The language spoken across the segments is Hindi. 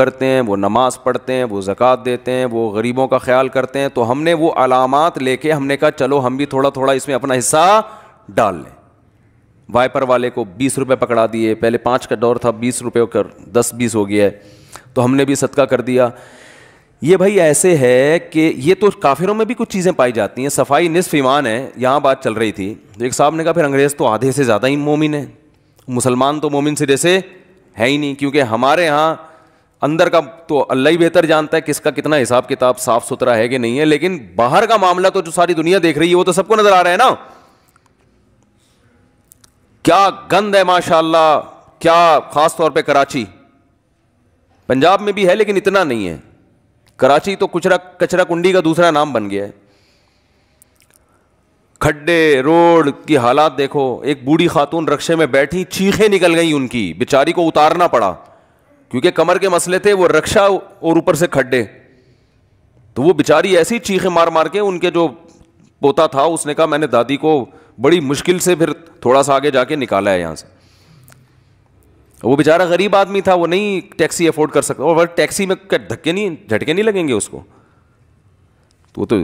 करते हैं वो नमाज़ पढ़ते हैं वो जक़ात देते हैं वो गरीबों का ख्याल करते हैं तो हमने वो अलामत लेके हमने कहा चलो हम भी थोड़ा थोड़ा इसमें अपना हिस्सा डाल लें वाइपर वाले को बीस रुपये पकड़ा दिए पहले पाँच का दौर था बीस रुपये कर दस बीस हो गया है तो हमने भी सदका कर दिया ये भाई ऐसे है कि ये तो काफिरों में भी कुछ चीज़ें पाई जाती हैं सफाई निसफ ईमान है यहाँ बात चल रही थी तो एक साहब ने कहा फिर अंग्रेज़ तो आधे से ज़्यादा ही मोमिन है मुसलमान तो मोमिन सिरे से है ही नहीं क्योंकि हमारे यहाँ अंदर का तो अल्लाह ही बेहतर जानता है किसका कितना हिसाब किताब साफ सुथरा है कि नहीं है लेकिन बाहर का मामला तो जो सारी दुनिया देख रही है वो तो सबको नजर आ रहा है ना क्या गंद है माशाला क्या खास तौर पे कराची पंजाब में भी है लेकिन इतना नहीं है कराची तो कुचरा कचरा कुंडी का दूसरा नाम बन गया है खड्डे रोड की हालात देखो एक बूढ़ी खातून रक्शे में बैठी चीखें निकल गई उनकी बेचारी को उतारना पड़ा क्योंकि कमर के मसले थे वो रक्षा और ऊपर से खड्डे तो वो बेचारी ऐसी चीखें मार मार के उनके जो पोता था उसने कहा मैंने दादी को बड़ी मुश्किल से फिर थोड़ा सा आगे जाके निकाला है यहाँ से वो बेचारा गरीब आदमी था वो नहीं टैक्सी अफोर्ड कर सकता और टैक्सी में धक्के नहीं झटके नहीं लगेंगे उसको तो वो तो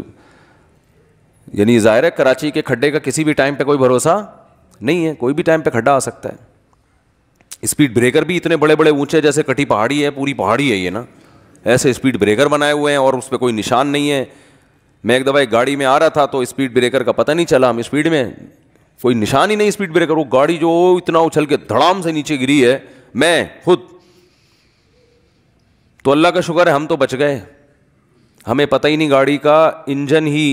यानी ज़ाहिर है कराची के खड्डे का किसी भी टाइम पे कोई भरोसा नहीं है कोई भी टाइम पे खड्डा आ सकता है स्पीड ब्रेकर भी इतने बड़े बड़े ऊंचे जैसे कटी पहाड़ी है पूरी पहाड़ी है ये ना ऐसे स्पीड ब्रेकर बनाए हुए हैं और उस पर कोई निशान नहीं है मैं एक दफ़ा एक गाड़ी में आ रहा था तो स्पीड ब्रेकर का पता नहीं चला हम स्पीड में कोई निशान ही नहीं स्पीड ब्रेकर वो गाड़ी जो इतना उछल के धड़ाम से नीचे गिरी है मैं खुद तो अल्लाह का शुक्र है हम तो बच गए हमें पता ही नहीं गाड़ी का इंजन ही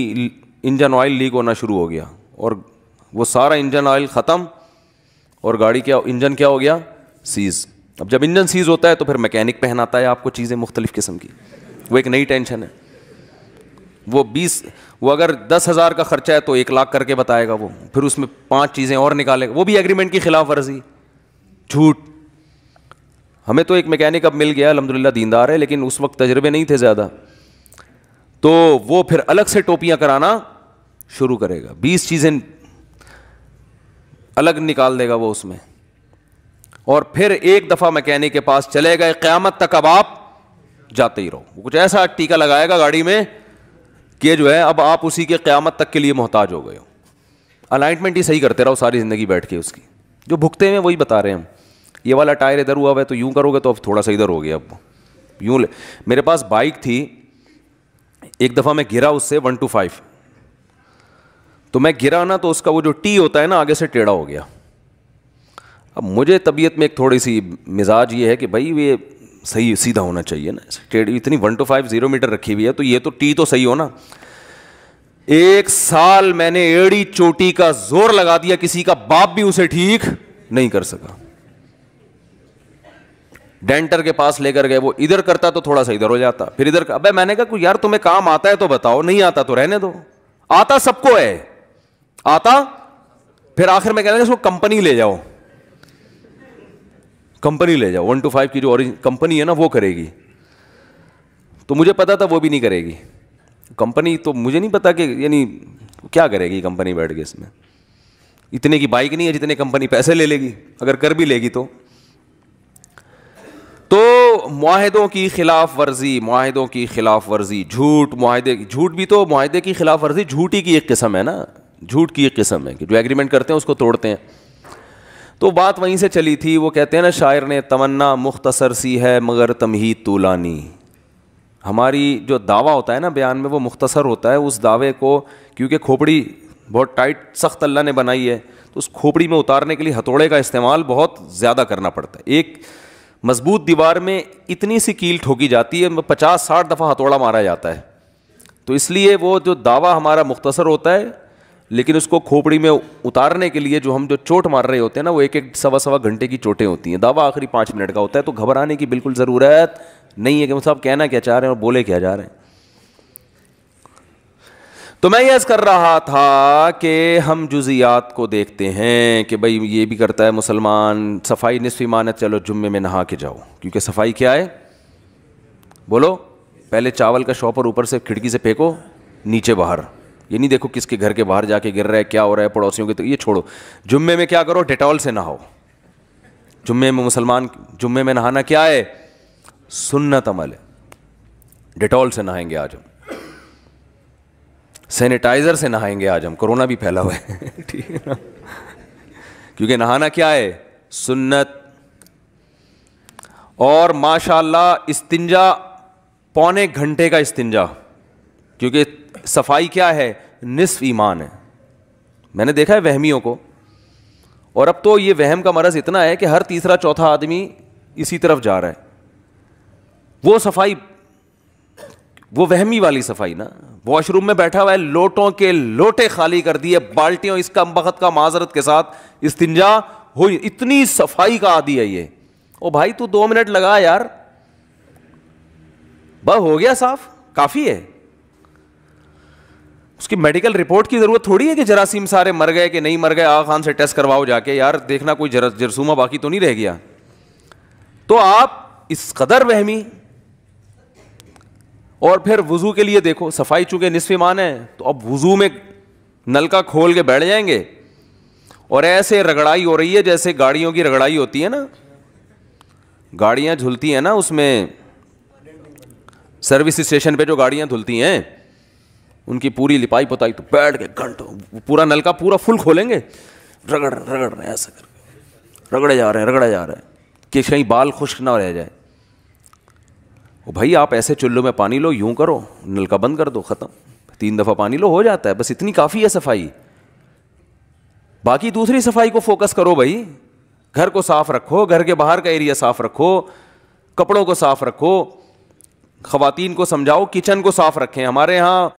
इंजन ऑयल लीक होना शुरू हो गया और वो सारा इंजन ऑयल ख़त्म और गाड़ी क्या इंजन क्या हो गया सीज़ अब जब इंजन सीज़ होता है तो फिर मैकेनिक पहनाता है आपको चीज़ें मुख्तलिफ़ किस्म की वो एक नई टेंशन है वो बीस वो अगर दस हज़ार का ख़र्चा है तो एक लाख करके बताएगा वो फिर उसमें पांच चीज़ें और निकालेगा वो भी एग्रीमेंट की खिलाफ वर्जी झूठ हमें तो एक मैकेनिक अब मिल गया अलहमदिल्ला दीनदार है लेकिन उस वक्त तजर्बे नहीं थे ज़्यादा तो वो फिर अलग से टोपियाँ कराना शुरू करेगा बीस चीज़ें अलग निकाल देगा वो उसमें और फिर एक दफ़ा मैकेनिक के पास चले गए क़्यामत तक अब आप जाते ही रहो कुछ ऐसा टीका लगाएगा गाड़ी में कि जो है अब आप उसी के क़्यामत तक के लिए मोहताज हो गए हो अलाइनमेंट ही सही करते रहो सारी ज़िंदगी बैठ के उसकी जो भुगते हैं वही बता रहे हैं हम ये वाला टायर इधर हुआ हुआ है तो यूं करोगे तो अब थोड़ा सा इधर हो गया अब यूं ले मेरे पास बाइक थी एक दफ़ा मैं गिरा उससे वन टू फाइव तो मैं गिरा ना तो उसका वो जो टी होता है ना आगे से टेढ़ा हो गया अब मुझे तबीयत में एक थोड़ी सी मिजाज ये है कि भाई ये सही सीधा होना चाहिए ना टेढ़ इतनी one two five zero metre रखी हुई है तो ये तो टी तो सही हो ना एक साल मैंने एड़ी चोटी का जोर लगा दिया किसी का बाप भी उसे ठीक नहीं कर सका डेंटर के पास लेकर गए वो इधर करता तो थोड़ा सा इधर हो जाता फिर इधर अबे मैंने कहा यार तुम्हें काम आता है तो बताओ नहीं आता तो रहने दो आता सबको है आता फिर आखिर में कहना उसको कंपनी ले जाओ कंपनी ले जाओ वन टू फाइव की जो ओरिजिन कंपनी है ना वो करेगी तो मुझे पता था वो भी नहीं करेगी कंपनी तो मुझे नहीं पता कि यानी क्या करेगी कंपनी बैठ के इसमें इतने की बाइक नहीं है जितने कंपनी पैसे ले लेगी अगर कर भी लेगी तो तो माहिदों की खिलाफ वर्जी माहिदों की खिलाफ वर्जी झूठ माहदे झूठ भी तो माहिदे की खिलाफ वर्जी झूठी की एक किस्म है ना झूठ की एक किस्म है कि जो एग्रीमेंट करते हैं उसको तोड़ते हैं तो बात वहीं से चली थी वो कहते हैं ना शायर ने तमन्ना मुख्तसर सी है मगर तमहीद तूलानी हमारी जो दावा होता है ना बयान में वो मुख्तसर होता है उस दावे को क्योंकि खोपड़ी बहुत टाइट सख्त अल्लाह ने बनाई है तो उस खोपड़ी में उतारने के लिए हथौड़े का इस्तेमाल बहुत ज़्यादा करना पड़ता है एक मजबूत दीवार में इतनी सी कील ठोकी जाती है पचास साठ दफ़ा हथौड़ा मारा जाता है तो इसलिए वो जो दावा हमारा मुख्तसर होता है लेकिन उसको खोपड़ी में उतारने के लिए जो हम जो चोट मार रहे होते हैं ना वो एक एक सवा सवा घंटे की चोटें होती हैं दावा आखिरी पाँच मिनट का होता है तो घबराने की बिल्कुल ज़रूरत नहीं है कि साहब कहना क्या चाह रहे हैं और बोले क्या जा रहे हैं तो मैं यस कर रहा था कि हम जुजियात को देखते हैं कि भाई ये भी करता है मुसलमान सफाई नस्फी मानत चलो जुम्मे में नहा के जाओ क्योंकि सफाई क्या है बोलो पहले चावल का शॉपर ऊपर से खिड़की से फेंको नीचे बाहर ये नहीं देखो किसके घर के बाहर जाके गिर रहा है क्या हो रहा है पड़ोसियों के तो ये छोड़ो जुम्मे में क्या करो डेटॉल से नहाओ जुम्मे में मुसलमान जुम्मे में नहाना क्या है सुन्नत अमल है डिटॉल से नहाएंगे आज हम सैनिटाइज़र से नहाएंगे आज हम कोरोना भी फैला हुआ है ठीक है ना क्योंकि नहाना क्या है सुन्नत और माशाल्लाह इस्तिंजा पौने घंटे का इस्तिंजा क्योंकि सफाई क्या है निसफ ईमान है मैंने देखा है वहमियों को और अब तो ये वहम का मरज़ इतना है कि हर तीसरा चौथा आदमी इसी तरफ जा रहा है वो सफाई वो वहमी वाली सफाई ना वॉशरूम में बैठा हुआ है लोटों के लोटे खाली कर दिए बाल्टियों इसका बखत का माजरत के साथ इस्तंजा हुई इतनी सफाई का आदि है ये ओ भाई तू दो मिनट लगा यार बह हो गया साफ काफ़ी है उसकी मेडिकल रिपोर्ट की ज़रूरत थोड़ी है कि जरासीम सारे मर गए कि नहीं मर गए आ खान से टेस्ट करवाओ जाके यार देखना कोई जरा जरसूमा बाकी तो नहीं रह गया तो आप इस कदर वहमी और फिर वज़ू के लिए देखो सफाई चूंकि निसफ मान है तो अब वज़ू में नलका खोल के बैठ जाएंगे और ऐसे रगड़ाई हो रही है जैसे गाड़ियों की रगड़ाई होती है ना गाड़ियां झुलती हैं ना उसमें सर्विस स्टेशन पे जो गाड़ियां धुलती हैं उनकी पूरी लिपाई पोताई तो बैठ के घंटों तो पूरा नलका पूरा फुल खोलेंगे रगड़ रगड़ रहे ऐसा कर रगड़े जा रहे हैं रगड़े जा रहे हैं कि कहीं बाल खुश्क ना रह जाए वो भाई आप ऐसे चुल्लों में पानी लो यूं करो नलका बंद कर दो ख़त्म तीन दफ़ा पानी लो हो जाता है बस इतनी काफ़ी है सफाई बाकी दूसरी सफाई को फोकस करो भाई घर को साफ रखो घर के बाहर का एरिया साफ रखो कपड़ों को साफ रखो खातन को समझाओ किचन को साफ रखें हमारे यहाँ